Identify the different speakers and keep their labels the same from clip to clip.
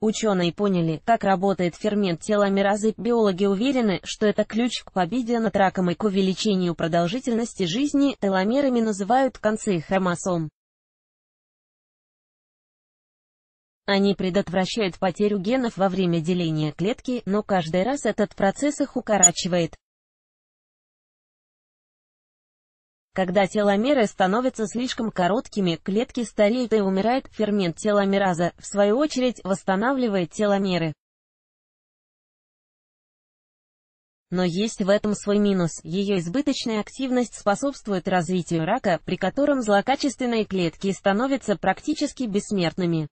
Speaker 1: Ученые поняли, как работает фермент теломеразы, биологи уверены, что это ключ к победе над раком и к увеличению продолжительности жизни, теломерами называют концы хромосом. Они предотвращают потерю генов во время деления клетки, но каждый раз этот процесс их укорачивает. Когда теломеры становятся слишком короткими, клетки стареют и умирает фермент теломераза, в свою очередь восстанавливает теломеры. Но есть в этом свой минус, ее избыточная активность способствует развитию рака, при котором злокачественные клетки становятся практически бессмертными.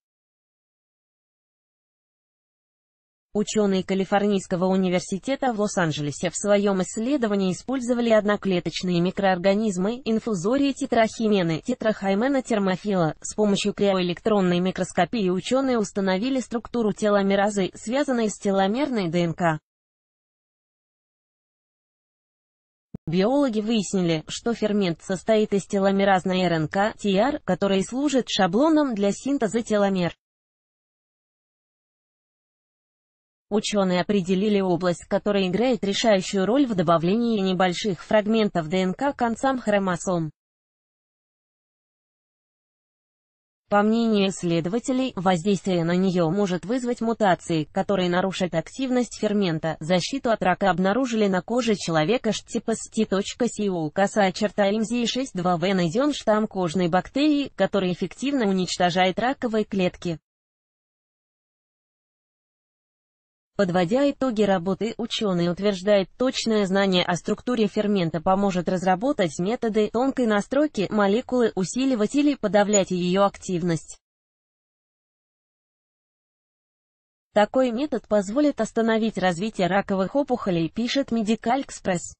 Speaker 1: Ученые Калифорнийского университета в Лос-Анджелесе в своем исследовании использовали одноклеточные микроорганизмы инфузории тетрахимены тетрахаймена термофила. С помощью криоэлектронной микроскопии ученые установили структуру теломеразы, связанной с теломерной ДНК. Биологи выяснили, что фермент состоит из теломеразной РНК, TR, который служит шаблоном для синтеза теломер. Ученые определили область, которая играет решающую роль в добавлении небольших фрагментов ДНК к концам хромосом. По мнению исследователей, воздействие на нее может вызвать мутации, которые нарушат активность фермента. Защиту от рака обнаружили на коже человека htpst.co типа коса черта МЗ62В найден штамм кожной бактерии, который эффективно уничтожает раковые клетки. Подводя итоги работы, ученый утверждает, точное знание о структуре фермента поможет разработать методы тонкой настройки молекулы, усиливать или подавлять ее активность. Такой метод позволит остановить развитие раковых опухолей, пишет Medical Express.